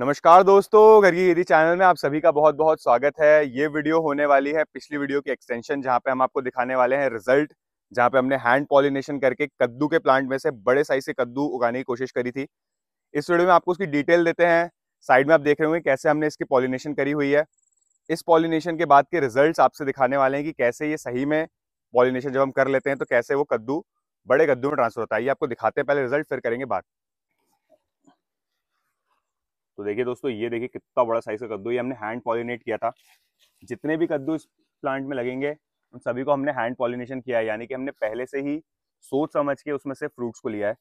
नमस्कार दोस्तों घर की गिरी चैनल में आप सभी का बहुत बहुत स्वागत है ये वीडियो होने वाली है पिछली वीडियो की एक्सटेंशन जहाँ पे हम आपको दिखाने वाले हैं रिजल्ट जहाँ पे हमने हैंड पॉलिनेशन करके कद्दू के प्लांट में से बड़े साइज से कद्दू उगाने की कोशिश करी थी इस वीडियो में आपको उसकी डिटेल देते हैं साइड में आप देख रहे होंगे कैसे हमने इसकी पॉलिनेशन करी हुई है इस पॉलिनेशन के बाद के रिजल्ट आपसे दिखाने वाले हैं कि कैसे ये सही में पॉलिनेशन जब हम कर लेते हैं तो कैसे वो कद्दू बड़े कद्दू में ट्रांसफर होता है ये आपको दिखाते हैं पहले रिजल्ट फिर करेंगे बात तो देखिए दोस्तों ये देखिए कितना बड़ा साइज का कद्दू ये हमने हैंड पॉलिनेट किया था जितने भी कद्दू इस प्लांट में लगेंगे उन सभी को हमने हैंड पॉलिनेशन किया है यानी कि हमने पहले से ही सोच समझ के उसमें से फ्रूट्स को लिया है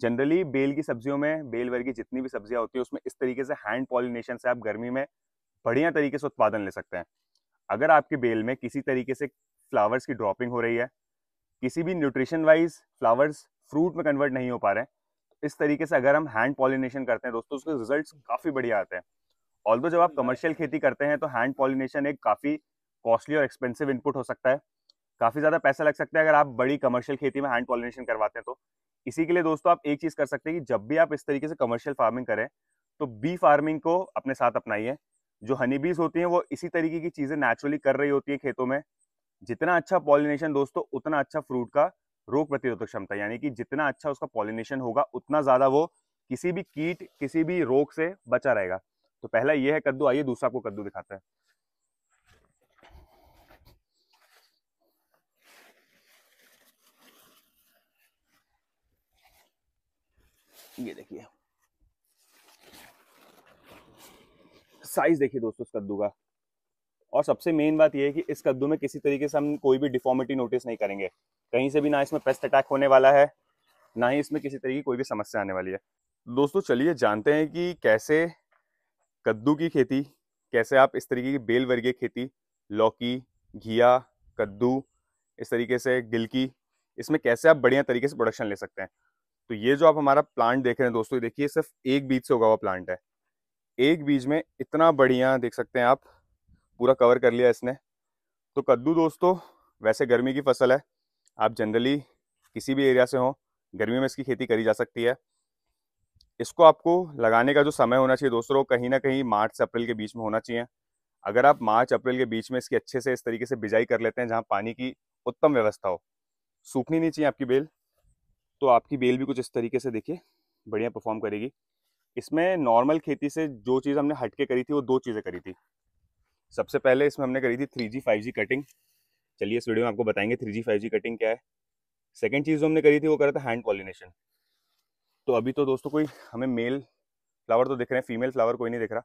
जनरली बेल की सब्जियों में बेल वर्ग की जितनी भी सब्जियां होती है उसमें इस तरीके से हैंड पॉलिनेशन से आप गर्मी में बढ़िया तरीके से उत्पादन ले सकते हैं अगर आपके बेल में किसी तरीके से फ्लावर्स की ड्रॉपिंग हो रही है किसी भी न्यूट्रिशन वाइज फ्लावर्स फ्रूट में कन्वर्ट नहीं हो पा रहे हैं इस तरीके से अगर हम हैंड पॉलिनेशन करते हैं दोस्तों उसके रिजल्ट काफ़ी बढ़िया आते हैं ऑल जब आप कमर्शियल हम्म। खेती करते हैं तो हैंड पॉलिनेशन एक काफ़ी कॉस्टली और एक्सपेंसिव इनपुट हो सकता है काफ़ी ज़्यादा पैसा लग सकता है अगर आप बड़ी कमर्शियल खेती में हैंड पॉलिनेशन करवाते हैं तो इसी के लिए दोस्तों आप एक चीज़ कर सकते हैं कि जब भी आप इस तरीके से कमर्शियल फार्मिंग करें तो बी फार्मिंग को अपने साथ अपनाइए जो हनी बीज होती हैं वो इसी तरीके की चीज़ें नेचुरली कर रही होती है खेतों में जितना अच्छा पॉलिनेशन दोस्तों उतना अच्छा फ्रूट का रोग प्रतिरोधक क्षमता यानी कि जितना अच्छा उसका पॉलिनेशन होगा उतना ज़्यादा वो किसी भी कीट किसी भी रोग से बचा रहेगा तो पहला ये है कद्दू आइए दूसरा आपको कद्दू दिखाते हैं ये देखिए साइज देखिए दोस्तों कद्दू का और सबसे मेन बात यह है कि इस कद्दू में किसी तरीके से हम कोई भी डिफॉर्मिटी नोटिस नहीं करेंगे कहीं से भी ना इसमें पेस्ट अटैक होने वाला है ना ही इसमें किसी तरीके की कोई भी समस्या आने वाली है दोस्तों चलिए जानते हैं कि कैसे कद्दू की खेती कैसे आप इस तरीके की बेल वर्गीय खेती लौकी घिया कद्दू इस तरीके से गिलकी इसमें कैसे आप बढ़िया तरीके से प्रोडक्शन ले सकते हैं तो ये जो आप हमारा प्लांट देख रहे हैं दोस्तों देखिए सिर्फ एक बीज से उगा हुआ प्लांट है एक बीज में इतना बढ़िया देख सकते हैं आप पूरा कवर कर लिया इसने तो कद्दू दोस्तों वैसे गर्मी की फसल है आप जनरली किसी भी एरिया से हो गर्मी में इसकी खेती करी जा सकती है इसको आपको लगाने का जो समय होना चाहिए दोस्तों कहीं ना कहीं मार्च से अप्रैल के बीच में होना चाहिए अगर आप मार्च अप्रैल के बीच में इसकी अच्छे से इस तरीके से बिजाई कर लेते हैं जहाँ पानी की उत्तम व्यवस्था हो सूखनी नहीं चाहिए आपकी बेल तो आपकी बेल भी कुछ इस तरीके से देखिए बढ़िया परफॉर्म करेगी इसमें नॉर्मल खेती से जो चीज़ हमने हटके करी थी वो दो चीज़ें करी थी सबसे पहले इसमें हमने करी थी three G five G cutting चलिए इस वीडियो में आपको बताएंगे three G five G cutting क्या है सेकेंड चीज़ जो हमने करी थी वो करा था हैंड पॉलिनेशन तो अभी तो दोस्तों कोई हमें मेल फ्लावर तो दिख रहे हैं फीमेल फ्लावर कोई नहीं दिख रहा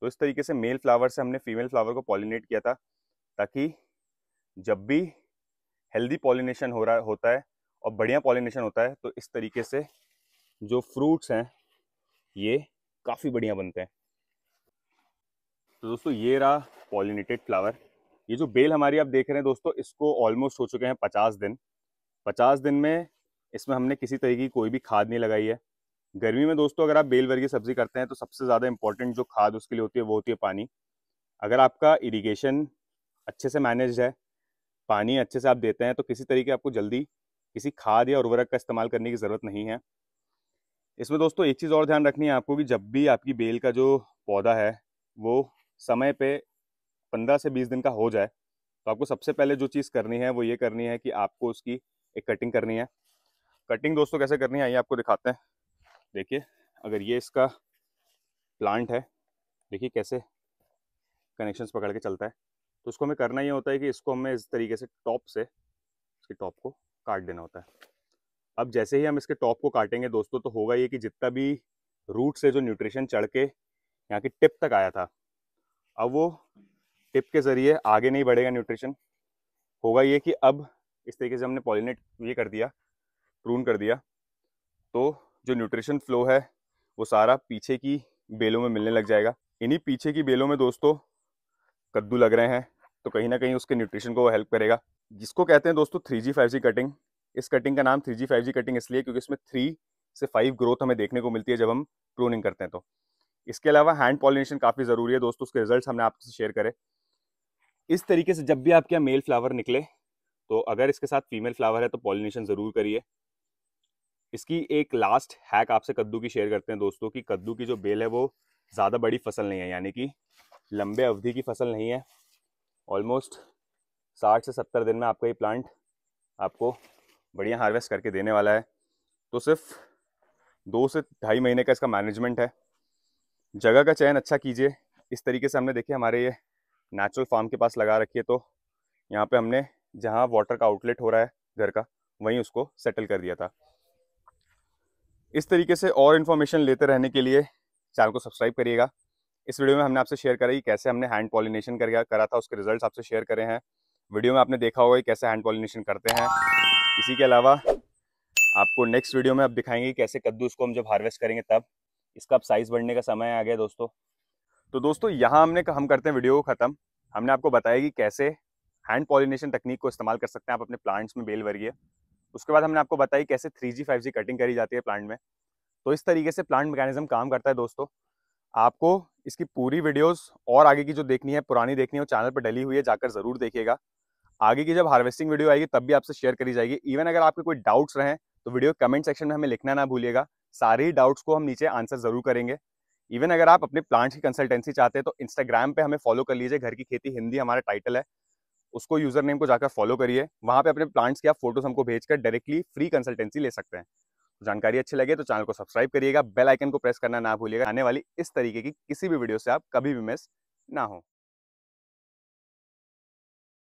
तो इस तरीके से मेल फ्लावर से हमने फीमेल फ्लावर को पॉलिनेट किया था ताकि जब भी हेल्दी पॉलिनेशन हो रहा होता है और बढ़िया पॉलिनेशन होता है तो इस तरीके से जो फ्रूट्स हैं ये काफ़ी बढ़िया बनते हैं तो दोस्तों ये रहा पॉलिनेटेड फ्लावर ये जो बेल हमारी आप देख रहे हैं दोस्तों इसको ऑलमोस्ट हो चुके हैं पचास दिन पचास दिन में इसमें हमने किसी तरह की कोई भी खाद नहीं लगाई है गर्मी में दोस्तों अगर आप बेल वर्गीय सब्जी करते हैं तो सबसे ज़्यादा इंपॉर्टेंट जो खाद उसके लिए होती है वो होती है पानी अगर आपका इरीगेशन अच्छे से मैनेज है पानी अच्छे से आप देते हैं तो किसी तरीके आपको जल्दी किसी खाद या उर्वरक का इस्तेमाल करने की ज़रूरत नहीं है इसमें दोस्तों एक चीज़ और ध्यान रखनी है आपको कि जब भी आपकी बेल का जो पौधा है वो समय पे पंद्रह से बीस दिन का हो जाए तो आपको सबसे पहले जो चीज़ करनी है वो ये करनी है कि आपको उसकी एक कटिंग करनी है कटिंग दोस्तों कैसे करनी है आइए आपको दिखाते हैं देखिए अगर ये इसका प्लांट है देखिए कैसे कनेक्शंस पकड़ के चलता है तो उसको हमें करना ये होता है कि इसको हमें इस तरीके से टॉप से इसके टॉप को काट देना होता है अब जैसे ही हम इसके टॉप को काटेंगे दोस्तों तो होगा ये कि जितना भी रूट से जो न्यूट्रिशन चढ़ के यहाँ की टिप तक आया था अब वो टिप के ज़रिए आगे नहीं बढ़ेगा न्यूट्रिशन होगा ये कि अब इस तरीके से हमने पॉलिनेट ये कर दिया प्रून कर दिया तो जो न्यूट्रिशन फ्लो है वो सारा पीछे की बेलों में मिलने लग जाएगा इन्हीं पीछे की बेलों में दोस्तों कद्दू लग रहे हैं तो कहीं ना कहीं उसके न्यूट्रिशन को वो हेल्प करेगा जिसको कहते हैं दोस्तों three G five G cutting इस कटिंग का नाम three G five G cutting इसलिए क्योंकि इसमें थ्री से फाइव ग्रोथ हमें देखने को मिलती है जब हम प्रूनिंग करते हैं तो इसके अलावा हैंड पॉलिनेशन काफ़ी ज़रूरी है दोस्तों उसके रिजल्ट हमने आपसे शेयर करे इस तरीके से जब भी आपके यहाँ मेल फ्लावर निकले तो अगर इसके साथ फीमेल फ्लावर है तो पॉलिनेशन ज़रूर करिए इसकी एक लास्ट हैक आपसे कद्दू की शेयर करते हैं दोस्तों कि कद्दू की जो बेल है वो ज़्यादा बड़ी फसल नहीं है यानी कि लंबे अवधि की फसल नहीं है ऑलमोस्ट साठ से सत्तर दिन में आपका ये प्लांट आपको बढ़िया हार्वेस्ट करके देने वाला है तो सिर्फ दो से ढाई महीने का इसका मैनेजमेंट है जगह का चयन अच्छा कीजिए इस तरीके से हमने देखिए हमारे ये नेचुरल फार्म के पास लगा रखी है तो यहाँ पे हमने जहाँ वाटर का आउटलेट हो रहा है घर का वहीं उसको सेटल कर दिया था इस तरीके से और इन्फॉर्मेशन लेते रहने के लिए चैनल को सब्सक्राइब करिएगा इस वीडियो में हमने आपसे शेयर करा कि कैसे हमने हैंड पॉलिनेशन कर करा था उसके रिजल्ट आपसे शेयर करे हैं वीडियो में आपने देखा होगा कि कैसे हैंड पॉलिनेशन करते हैं इसी के अलावा आपको नेक्स्ट वीडियो में आप दिखाएंगे कैसे कद्दू उसको हम जब हार्वेस्ट करेंगे तब इसका अब साइज़ बढ़ने का समय आ गया दोस्तों तो दोस्तों यहाँ हमने हम करते हैं वीडियो को ख़त्म हमने आपको बताया कि कैसे हैंड पॉलिनेशन तकनीक को इस्तेमाल कर सकते हैं आप अपने प्लांट्स में बेल वर्गीय उसके बाद हमने आपको बताया कैसे three G five G cutting करी जाती है प्लांट में तो इस तरीके से प्लांट मैकेनिज्म काम करता है दोस्तों आपको इसकी पूरी वीडियोस और आगे की जो देखनी है पुरानी देखनी है वो चैनल पर डली हुई है जाकर ज़रूर देखिएगा आगे की जब हार्वेस्टिंग वीडियो आएगी तब भी आपसे शेयर करी जाएगी इवन अगर आपके कोई डाउट्स रहें तो वीडियो कमेंट सेक्शन में हमें लिखना ना भूलिएगा सारे ही डाउट्स को हम नीचे आंसर ज़रूर करेंगे इवन अगर आप अपने प्लांट की कंसल्टेंसी चाहते हैं तो इंस्टाग्राम पे हमें फॉलो कर लीजिए घर की खेती हिंदी हमारा टाइटल है उसको यूज़र नेम को जाकर फॉलो करिए वहाँ पे अपने प्लांट्स की आप फोटोज हमको भेजकर डायरेक्टली फ्री कंसल्टेंसी ले सकते हैं तो जानकारी अच्छी लगे तो चैनल को सब्सक्राइब करिएगा बेल आइकन को प्रेस करना ना भूलिएगा आने वाली इस तरीके की किसी भी वीडियो से आप कभी भी मिस ना हो